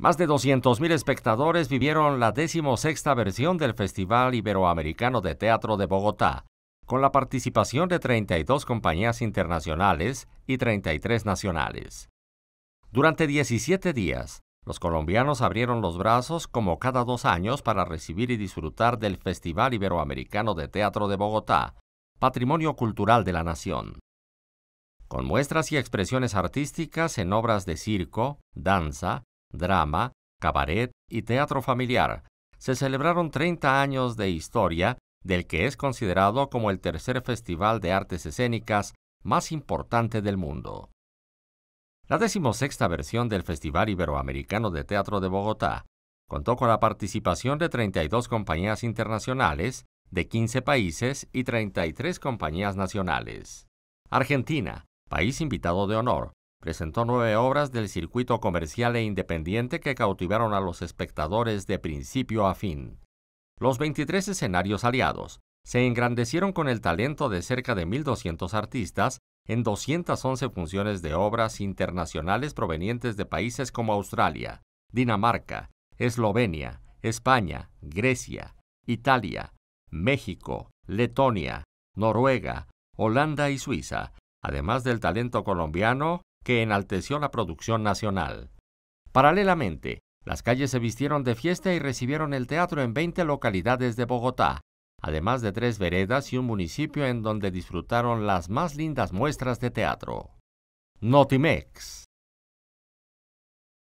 Más de 200.000 espectadores vivieron la decimosexta versión del Festival Iberoamericano de Teatro de Bogotá, con la participación de 32 compañías internacionales y 33 nacionales. Durante 17 días, los colombianos abrieron los brazos como cada dos años para recibir y disfrutar del Festival Iberoamericano de Teatro de Bogotá, patrimonio cultural de la nación con muestras y expresiones artísticas en obras de circo, danza, drama, cabaret y teatro familiar, se celebraron 30 años de historia del que es considerado como el tercer festival de artes escénicas más importante del mundo. La decimosexta versión del Festival Iberoamericano de Teatro de Bogotá contó con la participación de 32 compañías internacionales de 15 países y 33 compañías nacionales. Argentina, país invitado de honor, presentó nueve obras del circuito comercial e independiente que cautivaron a los espectadores de principio a fin. Los 23 escenarios aliados se engrandecieron con el talento de cerca de 1.200 artistas en 211 funciones de obras internacionales provenientes de países como Australia, Dinamarca, Eslovenia, España, Grecia, Italia, México, Letonia, Noruega, Holanda y Suiza, además del talento colombiano, que enalteció la producción nacional. Paralelamente, las calles se vistieron de fiesta y recibieron el teatro en 20 localidades de Bogotá, además de tres veredas y un municipio en donde disfrutaron las más lindas muestras de teatro. Notimex.